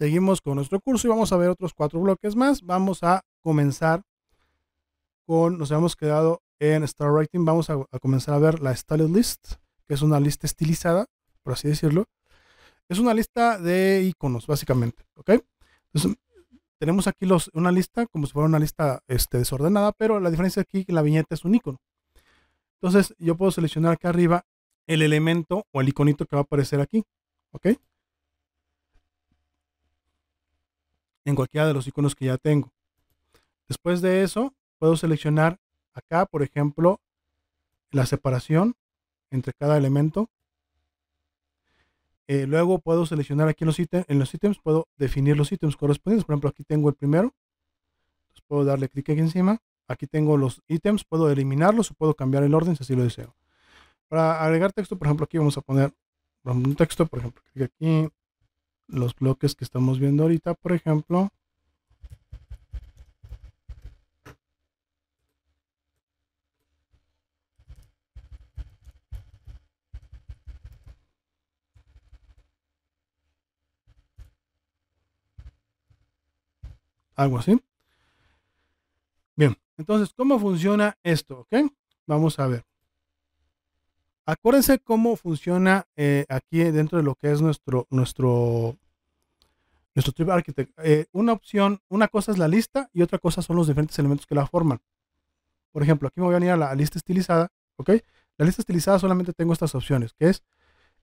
Seguimos con nuestro curso y vamos a ver otros cuatro bloques más. Vamos a comenzar con, nos hemos quedado en Star Writing, vamos a, comenzar a ver la Style List, que es una lista estilizada, por así decirlo. Es una lista de iconos, básicamente, ¿ok? Entonces, tenemos aquí una lista, como si fuera una lista este, desordenada, pero la diferencia aquí es que la viñeta es un icono. Entonces, yo puedo seleccionar acá arriba el elemento o el iconito que va a aparecer aquí, ¿ok? en cualquiera de los iconos que ya tengo. Después de eso, puedo seleccionar acá, por ejemplo, la separación entre cada elemento. Eh, luego puedo seleccionar aquí en los, ítems, en los ítems, puedo definir los ítems correspondientes. Por ejemplo, aquí tengo el primero. puedo darle clic aquí encima. Aquí tengo los ítems, puedo eliminarlos o puedo cambiar el orden si así lo deseo. Para agregar texto, por ejemplo, aquí vamos a poner un texto, por ejemplo, clic aquí, los bloques que estamos viendo ahorita, por ejemplo. Algo así. Bien, entonces, ¿cómo funciona esto? ¿Ok? Vamos a ver. Acuérdense cómo funciona eh, aquí dentro de lo que es nuestro, nuestro nuestro Trip Architect. Eh, una opción, una cosa es la lista y otra cosa son los diferentes elementos que la forman. Por ejemplo, aquí me voy a venir a la lista estilizada, ¿ok? La lista estilizada solamente tengo estas opciones, que es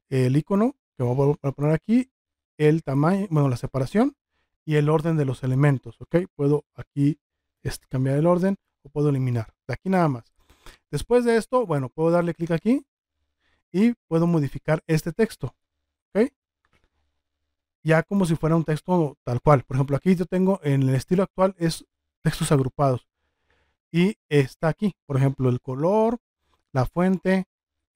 eh, el icono, que voy a poner aquí, el tamaño, bueno, la separación y el orden de los elementos, ¿ok? Puedo aquí este, cambiar el orden o puedo eliminar. De aquí nada más. Después de esto, bueno, puedo darle clic aquí y puedo modificar este texto, ¿ok? ya como si fuera un texto tal cual. Por ejemplo, aquí yo tengo en el estilo actual es textos agrupados. Y está aquí, por ejemplo, el color, la fuente,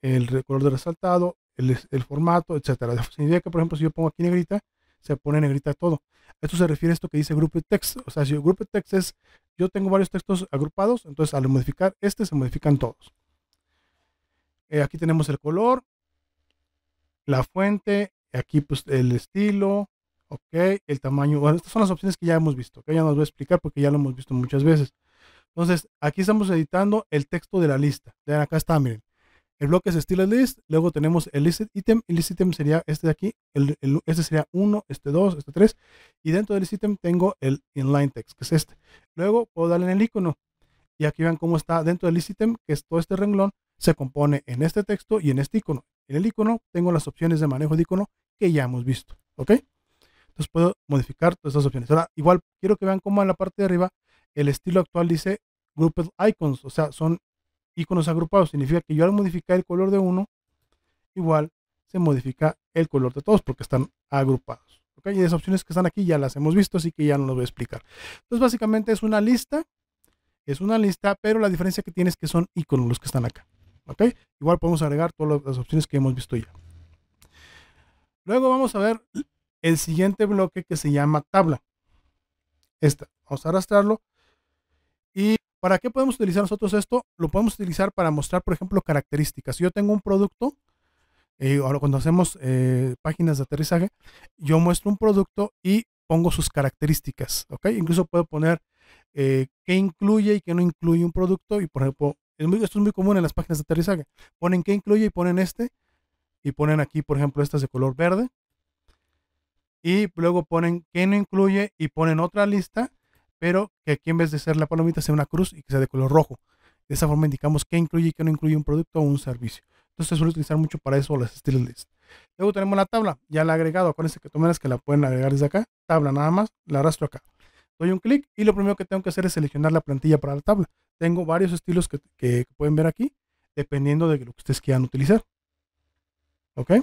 el color de resaltado, el, formato, etcétera. Significa que, por ejemplo, si yo pongo aquí negrita, se pone negrita todo. Esto se refiere a esto que dice grupo de text. O sea, si el de text es, yo tengo varios textos agrupados, entonces al modificar este se modifican todos. Eh, aquí tenemos el color, la fuente, Aquí pues el estilo, ok, el tamaño. Bueno, estas son las opciones que ya hemos visto, que ya nos voy a explicar porque ya lo hemos visto muchas veces. Entonces, aquí estamos editando el texto de la lista. Vean, acá está, miren. El bloque es estilo list, luego tenemos el list item, el list item sería este de aquí, este sería 1, este 2, este 3, y dentro del list item tengo el inline text, que es este. Luego puedo darle en el icono, y aquí vean cómo está dentro del list item, que es todo este renglón, se compone en este texto y en este icono. En el icono tengo las opciones de manejo de icono que ya hemos visto, ¿ok? Entonces puedo modificar todas estas opciones. Ahora, igual quiero que vean cómo en la parte de arriba el estilo actual dice Grouped Icons, o sea, son iconos agrupados. Significa que yo al modificar el color de uno, igual se modifica el color de todos porque están agrupados. ¿ok? Y esas opciones que están aquí ya las hemos visto, así que ya no los voy a explicar. Entonces, básicamente es una lista, es una lista, pero la diferencia que tiene es que son iconos los que están acá. ¿ok? Igual podemos agregar todas las opciones que hemos visto ya. Luego vamos a ver el siguiente bloque que se llama tabla. Esta, vamos a arrastrarlo. ¿Y para qué podemos utilizar nosotros esto? Lo podemos utilizar para mostrar, por ejemplo, características. Si yo tengo un producto, eh, ahora cuando hacemos eh, páginas de aterrizaje, yo muestro un producto y pongo sus características, ¿ok? Incluso puedo poner eh, qué incluye y qué no incluye un producto y, por ejemplo, esto es muy común en las páginas de aterrizaje. Ponen qué incluye y ponen este y ponen aquí, por ejemplo, estas de color verde. Y luego ponen que no incluye y ponen otra lista, pero que aquí en vez de ser la palomita sea una cruz y que sea de color rojo. De esa forma indicamos que incluye y qué no incluye un producto o un servicio. Entonces se suele utilizar mucho para eso las estilos list. Luego tenemos la tabla, ya la he agregado. Acuérdense que tomen las que la pueden agregar desde acá. Tabla nada más, la arrastro acá. Doy un clic y lo primero que tengo que hacer es seleccionar la plantilla para la tabla. Tengo varios estilos que pueden ver aquí, dependiendo de lo que ustedes quieran utilizar. ¿Ok?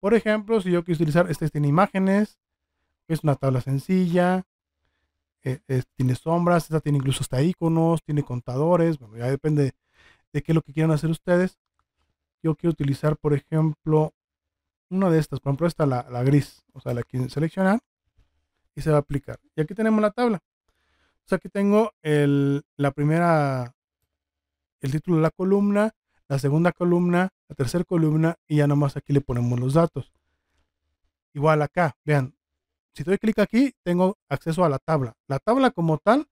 Por ejemplo, si yo quiero utilizar, este tiene imágenes, es una tabla sencilla, e, tiene sombras, esta tiene incluso hasta iconos, tiene contadores, bueno, ya depende de qué es lo que quieran hacer ustedes. Yo quiero utilizar, por ejemplo, una de estas, por ejemplo, esta la, gris, o sea, la quieren seleccionar y se va a aplicar. Y aquí tenemos la tabla. O sea, aquí tengo el, la primera, el título de la columna, la segunda columna, tercer tercera columna y ya nomás aquí le ponemos los datos. Igual acá, vean, si doy clic aquí tengo acceso a la tabla. La tabla como tal,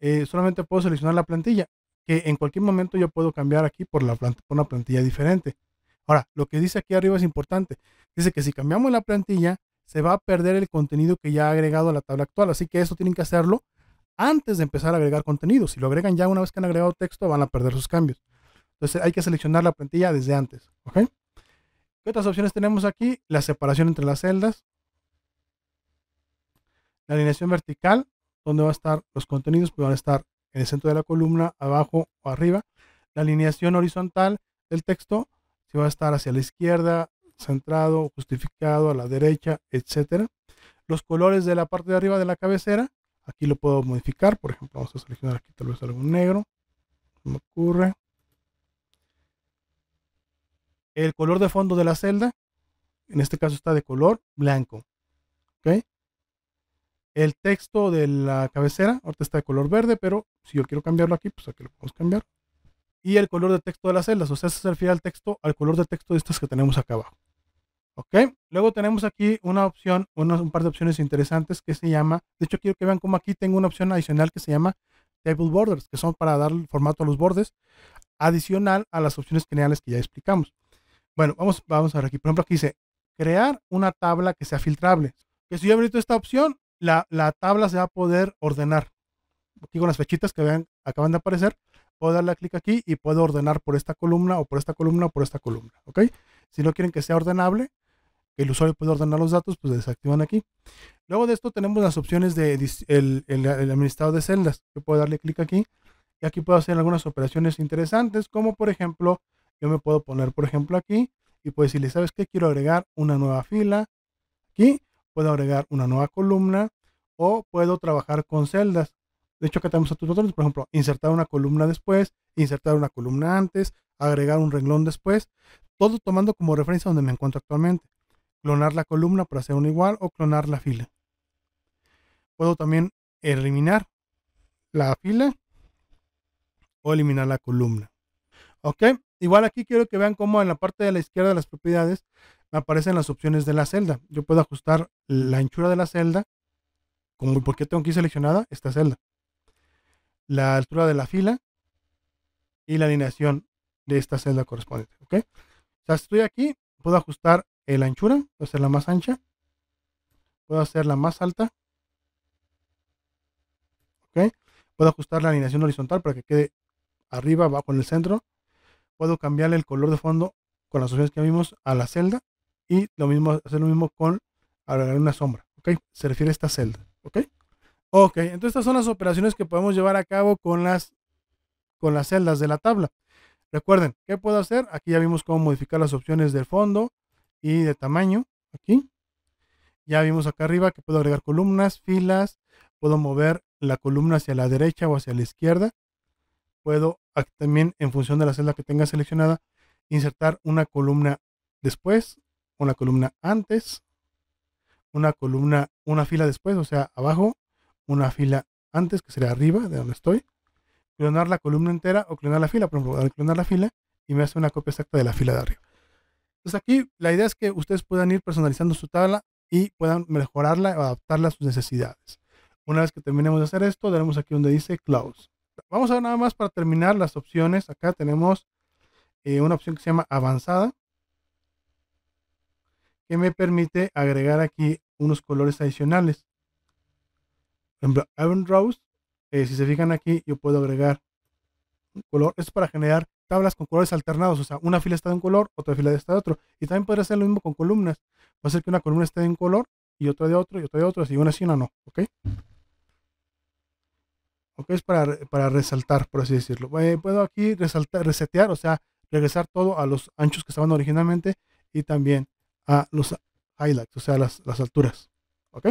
eh, solamente puedo seleccionar la plantilla, que en cualquier momento yo puedo cambiar aquí por, la por una plantilla diferente. Ahora, lo que dice aquí arriba es importante. Dice que si cambiamos la plantilla, se va a perder el contenido que ya ha agregado a la tabla actual. Así que eso tienen que hacerlo antes de empezar a agregar contenido. Si lo agregan ya una vez que han agregado texto, van a perder sus cambios. Entonces hay que seleccionar la plantilla desde antes. ¿Qué otras opciones tenemos aquí? La separación entre las celdas. La alineación vertical, donde van a estar los contenidos, pues van a estar en el centro de la columna, abajo o arriba. La alineación horizontal del texto, si va a estar hacia la izquierda, centrado, justificado, a la derecha, etcétera. Los colores de la parte de arriba de la cabecera, aquí lo puedo modificar, por ejemplo, vamos a seleccionar aquí tal vez algún negro, me ocurre el color de fondo de la celda, en este caso está de color blanco. El texto de la cabecera, ahorita está de color verde, pero si yo quiero cambiarlo aquí, pues aquí lo podemos cambiar. Y el color de texto de las celdas, o sea, se refiere al texto, al color de texto de estas que tenemos acá abajo. Luego tenemos aquí una opción, un par de opciones interesantes que se llama, de hecho quiero que vean como aquí tengo una opción adicional que se llama Table Borders, que son para dar formato a los bordes, adicional a las opciones generales que ya explicamos. Bueno, vamos, vamos a ver aquí. Por ejemplo, aquí dice crear una tabla que sea filtrable. Que si yo abro esta opción, la, tabla se va a poder ordenar. Aquí con las fechitas que acaban de aparecer, puedo darle clic aquí y puedo ordenar por esta columna o por esta columna o por esta columna. ¿Ok? Si no quieren que sea ordenable, que el usuario pueda ordenar los datos, pues desactivan aquí. Luego de esto tenemos las opciones de el, el, administrador de celdas. Yo puedo darle clic aquí y aquí puedo hacer algunas operaciones interesantes, como por ejemplo yo me puedo poner, por ejemplo, aquí y puedo decirle, ¿sabes qué? Quiero agregar una nueva fila. Aquí puedo agregar una nueva columna o puedo trabajar con celdas. De hecho, acá tenemos otros botones, por ejemplo, insertar una columna después, insertar una columna antes, agregar un renglón después, todo tomando como referencia donde me encuentro actualmente. Clonar la columna para hacer un igual o clonar la fila. Puedo también eliminar la fila o eliminar la columna. ¿Ok? Igual aquí quiero que vean cómo en la parte de la izquierda de las propiedades me aparecen las opciones de la celda. Yo puedo ajustar la anchura de la celda, como porque tengo aquí seleccionada esta celda. La altura de la fila y la alineación de esta celda correspondiente. ¿ok? O sea, estoy aquí, puedo ajustar la anchura, hacer hacerla más ancha, puedo hacerla más alta. ¿ok? Puedo ajustar la alineación horizontal para que quede arriba, abajo en el centro puedo cambiarle el color de fondo con las opciones que vimos a la celda y lo mismo, hacer lo mismo con agregar una sombra, ¿ok? Se refiere a esta celda, ¿ok? Ok, entonces estas son las operaciones que podemos llevar a cabo con las, con las celdas de la tabla. Recuerden, ¿qué puedo hacer? Aquí ya vimos cómo modificar las opciones del fondo y de tamaño, aquí. Ya vimos acá arriba que puedo agregar columnas, filas, puedo mover la columna hacia la derecha o hacia la izquierda, puedo también en función de la celda que tenga seleccionada insertar una columna después, una columna antes, una columna, una fila después, o sea, abajo, una fila antes, que sería arriba de donde estoy, clonar la columna entera o clonar la fila, por ejemplo, clonar la fila y me hace una copia exacta de la fila de arriba. Entonces aquí la idea es que ustedes puedan ir personalizando su tabla y puedan mejorarla o adaptarla a sus necesidades. Una vez que terminemos de hacer esto, daremos aquí donde dice Close. Vamos a ver nada más para terminar las opciones. Acá tenemos eh, una opción que se llama avanzada, que me permite agregar aquí unos colores adicionales. Por ejemplo, Iron Rose, eh, si se fijan aquí, yo puedo agregar un color. Esto es para generar tablas con colores alternados, o sea, una fila está de un color, otra fila está de otro. Y también podría ser lo mismo con columnas. Puede ser que una columna esté de un color y otra de otro y otra de otro, así una sí, una no, ¿ok? ¿ok? Es para, resaltar, por así decirlo. Eh, puedo aquí resaltar, resetear, o sea, regresar todo a los anchos que estaban originalmente y también a los highlights, o sea, las, alturas, ¿ok?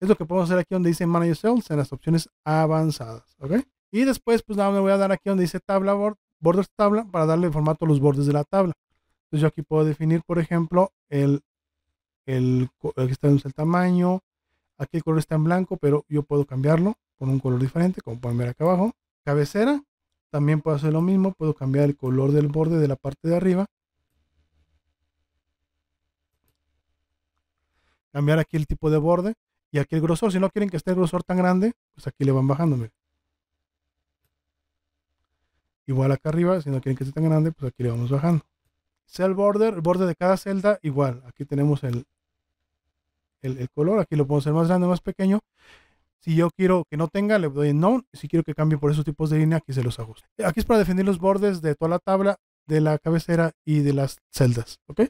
Es lo que podemos hacer aquí donde dice Manage Cells en las opciones avanzadas, ¿ok? Y después, pues nada, me voy a dar aquí donde dice tabla borders tabla para darle formato a los bordes de la tabla. Entonces yo aquí puedo definir, por ejemplo, el, el, está el tamaño, aquí el color está en blanco, pero yo puedo cambiarlo, con un color diferente, como pueden ver acá abajo. Cabecera, también puedo hacer lo mismo, puedo cambiar el color del borde de la parte de arriba. Cambiar aquí el tipo de borde y aquí el grosor. Si no quieren que esté el grosor tan grande, pues aquí le van bajando, miren. Igual acá arriba, si no quieren que esté tan grande, pues aquí le vamos bajando. Cell border, el borde de cada celda, igual. Aquí tenemos el, el, color, aquí lo puedo hacer más grande, más pequeño. Si yo quiero que no tenga, le doy en y Si quiero que cambie por esos tipos de línea, aquí se los ajuste Aquí es para definir los bordes de toda la tabla, de la cabecera y de las celdas. ¿Ok?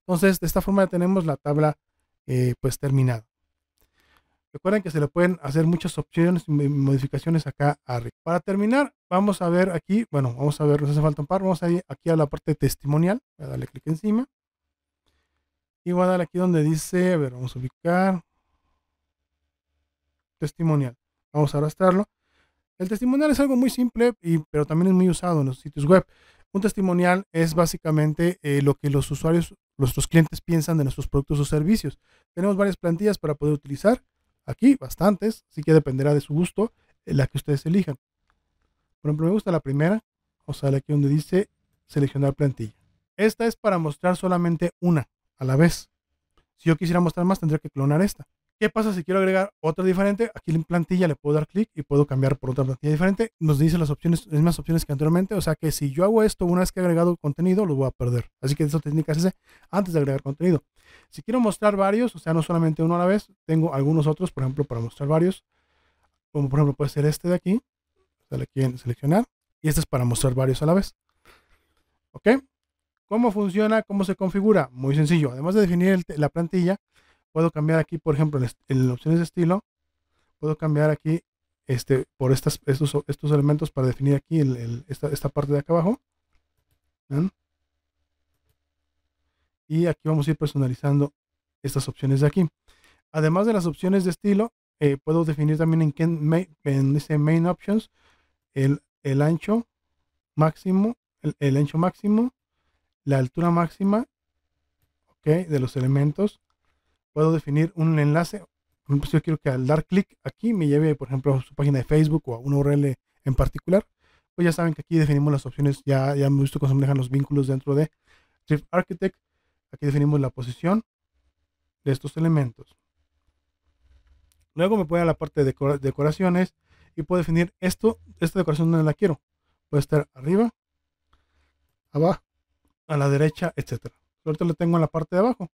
Entonces, de esta forma ya tenemos la tabla eh, pues terminada. Recuerden que se le pueden hacer muchas opciones y modificaciones acá arriba. Para terminar, vamos a ver aquí, bueno, vamos a ver, nos hace falta un par, vamos a ir aquí a la parte testimonial, voy a darle clic encima. Y voy a dar aquí donde dice, a ver, vamos a ubicar, testimonial. Vamos a arrastrarlo. El testimonial es algo muy simple, y, pero también es muy usado en los sitios web. Un testimonial es básicamente eh, lo que los usuarios, nuestros clientes piensan de nuestros productos o servicios. Tenemos varias plantillas para poder utilizar. Aquí, bastantes, así que dependerá de su gusto eh, la que ustedes elijan. Por ejemplo, me gusta la primera, o sea, la aquí donde dice seleccionar plantilla. Esta es para mostrar solamente una a la vez. Si yo quisiera mostrar más, tendría que clonar esta. ¿Qué pasa si quiero agregar otra diferente? Aquí en plantilla le puedo dar clic y puedo cambiar por otra plantilla diferente. Nos dice las opciones, las mismas opciones que anteriormente. O sea que si yo hago esto una vez que he agregado contenido, lo voy a perder. Así que esa técnica es antes de agregar contenido. Si quiero mostrar varios, o sea, no solamente uno a la vez, tengo algunos otros, por ejemplo, para mostrar varios. Como por ejemplo puede ser este de aquí. Dale aquí en seleccionar. Y este es para mostrar varios a la vez. ¿Ok? ¿Cómo funciona? ¿Cómo se configura? Muy sencillo. Además de definir la plantilla, Puedo cambiar aquí, por ejemplo, en, opciones de estilo, puedo cambiar aquí este, por estas, estos, elementos para definir aquí esta, parte de acá abajo. Y aquí vamos a ir personalizando estas opciones de aquí. Además de las opciones de estilo, eh, puedo definir también en, qué, en ese main options el, el ancho máximo, el, ancho máximo, la altura máxima okay, de los elementos, puedo definir un enlace. Por ejemplo, si yo quiero que al dar clic aquí me lleve, por ejemplo, a su página de Facebook o a una URL en particular, pues ya saben que aquí definimos las opciones. Ya, ya hemos visto cómo se manejan los vínculos dentro de Drift Architect. Aquí definimos la posición de estos elementos. Luego me voy a la parte de decoraciones y puedo definir esto, esta decoración donde la quiero. Puede estar arriba, abajo, a la derecha, etcétera. Ahorita lo tengo en la parte de abajo.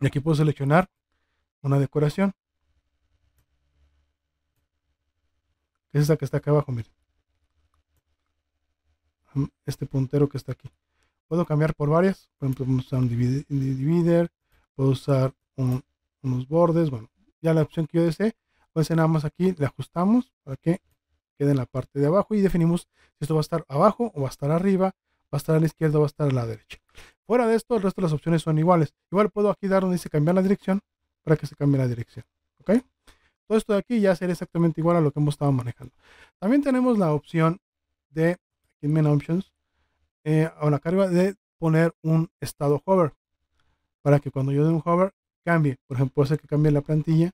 Y aquí puedo seleccionar una decoración. es esta que está acá abajo, miren. Mm, este puntero que está aquí. Puedo cambiar por varias. Por ejemplo, usar un divider. Puedo usar unos bordes. Bueno, ya la opción que yo desee. Lo nada más aquí le ajustamos para que quede en la parte de abajo y definimos si esto va a estar abajo o va a estar arriba, va a estar a la izquierda o va a estar a la derecha. Fuera de esto, el resto de las opciones son iguales. Igual puedo aquí dar donde dice cambiar la dirección para que se cambie la dirección. ¿Ok? Todo esto de aquí ya sería exactamente igual a lo que hemos estado manejando. También tenemos la opción de, aquí en Main Options, a eh, la carga de poner un estado hover para que cuando yo dé un hover cambie. Por ejemplo, puedo hacer que cambie la plantilla.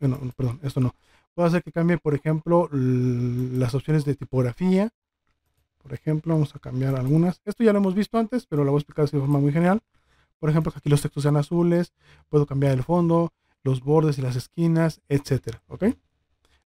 Bueno, perdón, esto no. Puede hacer que cambie, por ejemplo, las opciones de tipografía por ejemplo, vamos a cambiar algunas. Esto ya lo hemos visto antes, pero lo voy a explicar de forma muy general. Por ejemplo, que aquí los textos sean azules, puedo cambiar el fondo, los bordes y las esquinas, etcétera, ¿ok?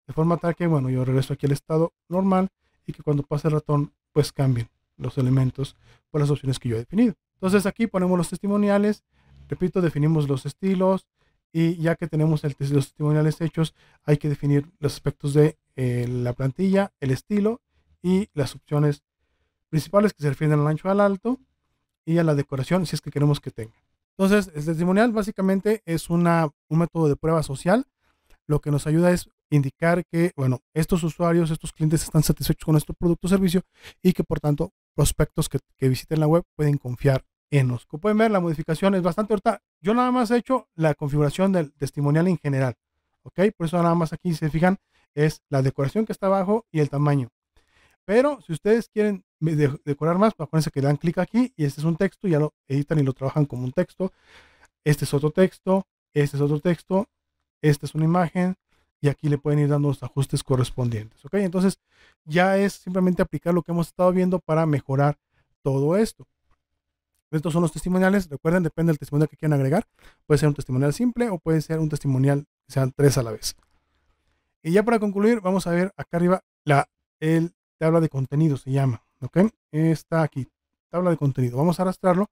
De forma tal que, bueno, yo regreso aquí al estado normal y que cuando pase el ratón, pues cambien los elementos por las opciones que yo he definido. Entonces aquí ponemos los testimoniales, repito, definimos los estilos y ya que tenemos los testimoniales hechos, hay que definir los aspectos de eh, la plantilla, el estilo y las opciones principales que se refieren al ancho al alto y a la decoración si es que queremos que tenga. Entonces, el testimonial básicamente es una, un método de prueba social. Lo que nos ayuda es indicar que, bueno, estos usuarios, estos clientes están satisfechos con nuestro producto o servicio y que por tanto prospectos que, que visiten la web pueden confiar en nosotros. Como pueden ver, la modificación es bastante ahorita. Yo nada más he hecho la configuración del testimonial en general. ¿Ok? Por eso nada más aquí, si se fijan, es la decoración que está abajo y el tamaño. Pero si ustedes quieren decorar más, pues acuérdense que le dan clic aquí y este es un texto, ya lo editan y lo trabajan como un texto. Este es otro texto, este es otro texto, esta es una imagen y aquí le pueden ir dando los ajustes correspondientes. Entonces ya es simplemente aplicar lo que hemos estado viendo para mejorar todo esto. Estos son los testimoniales. Recuerden, depende del testimonio que quieran agregar. Puede ser un testimonial simple o puede ser un testimonial que sean tres a la vez. Y ya para concluir, vamos a ver acá arriba la, el tabla de contenido se llama, ¿ok? Está aquí, tabla de contenido. Vamos a arrastrarlo.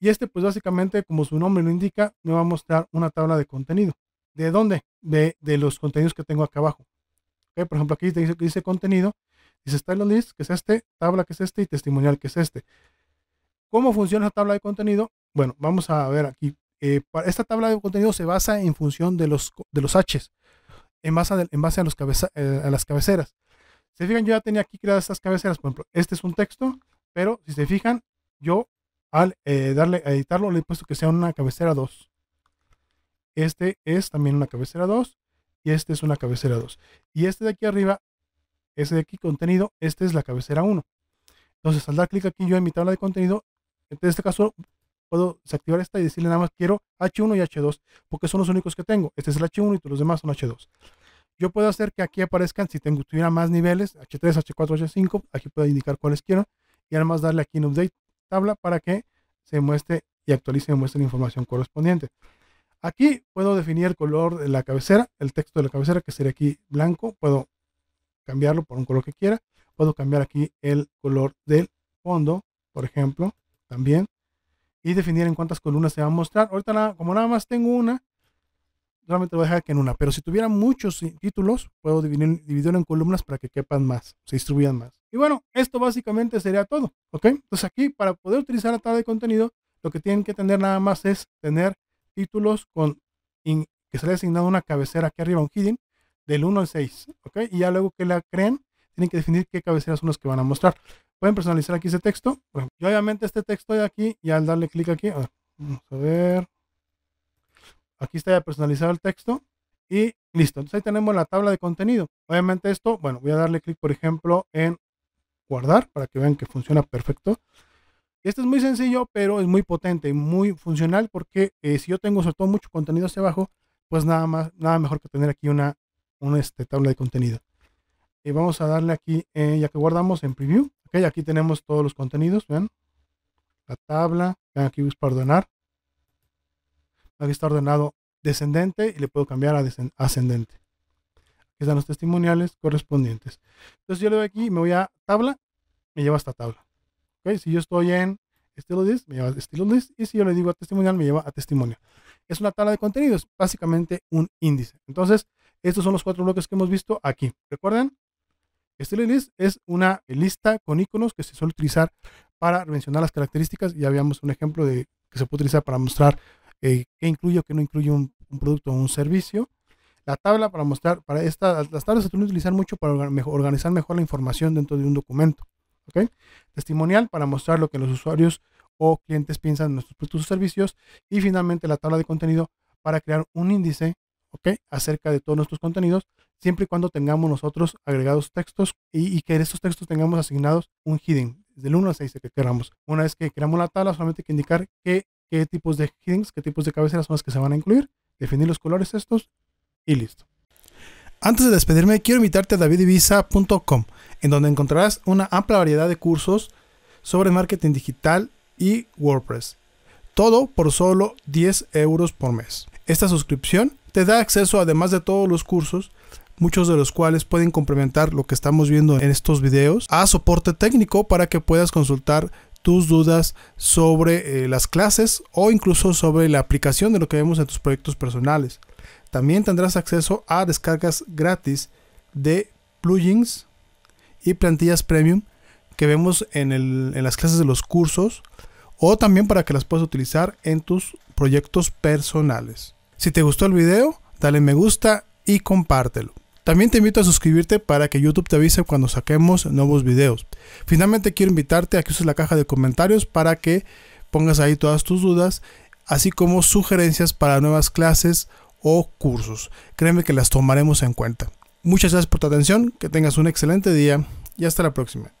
Y este, pues básicamente, como su nombre lo indica, me va a mostrar una tabla de contenido. ¿De dónde? De, de los contenidos que tengo acá abajo. Por ejemplo, aquí te dice, que dice contenido, dice style list, que es este, tabla, que es este, y testimonial, que es este. ¿Cómo funciona la tabla de contenido? Bueno, vamos a ver aquí. Eh, esta tabla de contenido se basa en función de los, de los Hs, en base en base a, los eh, a las cabeceras. Se fijan, yo ya tenía aquí creadas estas cabeceras. Por ejemplo, este es un texto, pero si se fijan, yo al eh, darle editarlo le he puesto que sea una cabecera 2. Este es también una cabecera 2 y este es una cabecera 2. Y este de aquí arriba, este de aquí contenido, este es la cabecera 1. Entonces, al dar clic aquí yo en mi tabla de contenido, en este caso puedo desactivar esta y decirle nada más quiero H1 y H2, porque son los únicos que tengo. Este es el H1 y todos los demás son H2. Yo puedo hacer que aquí aparezcan, si tengo, tuviera más niveles, H3, H4, H5, aquí puedo indicar cuáles quiero y además darle aquí en Update tabla para que se muestre y actualice y muestre la información correspondiente. Aquí puedo definir el color de la cabecera, el texto de la cabecera que sería aquí blanco, puedo cambiarlo por un color que quiera, puedo cambiar aquí el color del fondo, por ejemplo, también, y definir en cuántas columnas se va a mostrar. Ahorita nada, como nada más tengo una, solamente voy a dejar que en una. Pero si tuviera muchos títulos, puedo dividirlo en columnas para que quepan más, se distribuyan más. Y bueno, esto básicamente sería todo, ¿ok? Entonces aquí, para poder utilizar la tabla de contenido, lo que tienen que tener nada más es tener títulos con que se le ha asignado una cabecera aquí arriba, un hidden, del 1 al 6, ¿ok? Y ya luego que la creen, tienen que definir qué cabeceras son las que van a mostrar. Pueden personalizar aquí ese texto. Bueno, yo obviamente este texto de aquí, y al darle clic aquí, vamos a ver, Aquí está ya personalizado el texto y listo. Entonces ahí tenemos la tabla de contenido. Obviamente esto, bueno, voy a darle clic, por ejemplo, en guardar para que vean que funciona perfecto. Este es muy sencillo, pero es muy potente y muy funcional porque eh, si yo tengo sobre todo mucho contenido hacia abajo, pues nada más, nada mejor que tener aquí una, una este, tabla de contenido. Y vamos a darle aquí, eh, ya que guardamos en preview. aquí tenemos todos los contenidos, vean. La tabla, vean aquí perdonar. Aquí está ordenado descendente y le puedo cambiar a ascendente. Aquí están los testimoniales correspondientes. Entonces yo le doy aquí, me voy a tabla, me lleva esta tabla. Si yo estoy en estilo list, me lleva a estilo list. Y si yo le digo a testimonial, me lleva a testimonio. Es una tabla de contenidos, básicamente un índice. Entonces, estos son los cuatro bloques que hemos visto aquí. ¿Recuerdan? Estilo list es una lista con iconos que se suele utilizar para mencionar las características. Ya habíamos un ejemplo de que se puede utilizar para mostrar eh, qué incluye o qué no incluye un, producto o un servicio. La tabla para mostrar, para esta, las tablas se suelen utilizar mucho para organizar mejor la información dentro de un documento. Testimonial para mostrar lo que los usuarios o clientes piensan de nuestros productos o servicios. Y finalmente la tabla de contenido para crear un índice acerca de todos nuestros contenidos, siempre y cuando tengamos nosotros agregados textos y, que en estos textos tengamos asignados un hidden del 1 al 6 que queramos. Una vez que creamos la tabla, solamente hay que indicar qué qué tipos de headings, qué tipos de cabeceras son las que se van a incluir, definir los colores estos y listo. Antes de despedirme, quiero invitarte a davidivisa.com, en donde encontrarás una amplia variedad de cursos sobre marketing digital y WordPress. Todo por solo 10 euros por mes. Esta suscripción te da acceso, además de todos los cursos, muchos de los cuales pueden complementar lo que estamos viendo en estos videos, a soporte técnico para que puedas consultar tus dudas sobre eh, las clases o incluso sobre la aplicación de lo que vemos en tus proyectos personales. También tendrás acceso a descargas gratis de plugins y plantillas premium que vemos en, en las clases de los cursos o también para que las puedas utilizar en tus proyectos personales. Si te gustó el video, dale me gusta y compártelo. También te invito a suscribirte para que YouTube te avise cuando saquemos nuevos videos. Finalmente quiero invitarte a que uses la caja de comentarios para que pongas ahí todas tus dudas, así como sugerencias para nuevas clases o cursos. Créeme que las tomaremos en cuenta. Muchas gracias por tu atención, que tengas un excelente día y hasta la próxima.